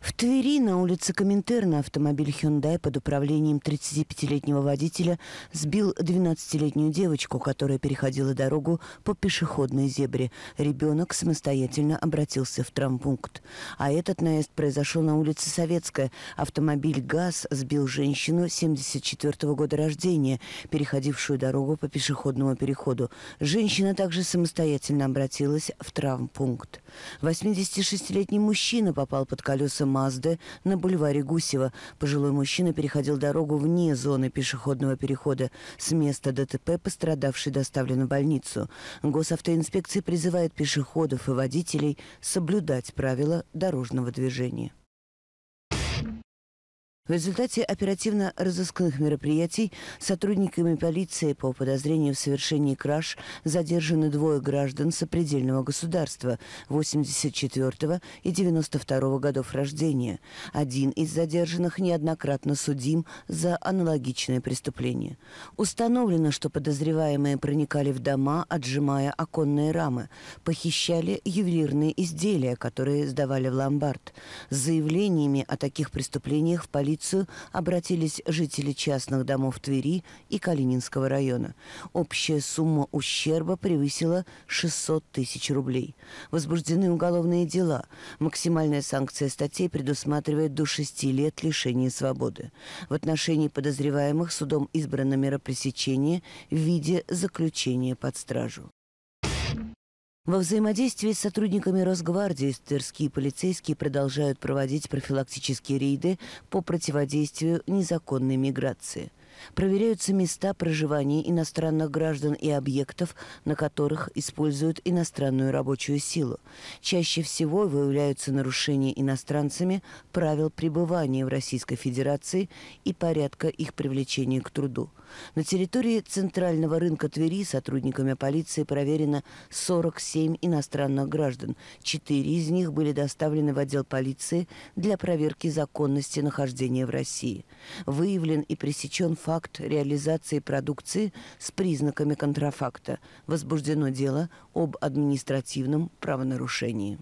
В Твери на улице Коминтерна автомобиль Hyundai под управлением 35-летнего водителя сбил 12-летнюю девочку, которая переходила дорогу по пешеходной зебре. Ребенок самостоятельно обратился в травмпункт. А этот наезд произошел на улице Советская. Автомобиль «ГАЗ» сбил женщину 74 -го года рождения, переходившую дорогу по пешеходному переходу. Женщина также самостоятельно обратилась в травмпункт. 86-летний мужчина попал под колеса «Мазды» на бульваре Гусева. Пожилой мужчина переходил дорогу вне зоны пешеходного перехода. С места ДТП пострадавший доставлен в больницу. Госавтоинспекция призывает пешеходов и водителей соблюдать правила дорожного движения. В результате оперативно-розыскных мероприятий сотрудниками полиции по подозрению в совершении краж задержаны двое граждан сопредельного государства 84 и 92 годов рождения. Один из задержанных неоднократно судим за аналогичное преступление. Установлено, что подозреваемые проникали в дома, отжимая оконные рамы, похищали ювелирные изделия, которые сдавали в ломбард. С заявлениями о таких преступлениях в полиции полицию обратились жители частных домов Твери и Калининского района. Общая сумма ущерба превысила 600 тысяч рублей. Возбуждены уголовные дела. Максимальная санкция статей предусматривает до 6 лет лишения свободы. В отношении подозреваемых судом избрано пресечения в виде заключения под стражу. Во взаимодействии с сотрудниками Росгвардии тверские полицейские продолжают проводить профилактические рейды по противодействию незаконной миграции. Проверяются места проживания иностранных граждан и объектов, на которых используют иностранную рабочую силу. Чаще всего выявляются нарушения иностранцами правил пребывания в Российской Федерации и порядка их привлечения к труду. На территории Центрального рынка Твери сотрудниками полиции проверено 47 иностранных граждан. Четыре из них были доставлены в отдел полиции для проверки законности нахождения в России. Выявлен и пресечен факт факт реализации продукции с признаками контрафакта. Возбуждено дело об административном правонарушении.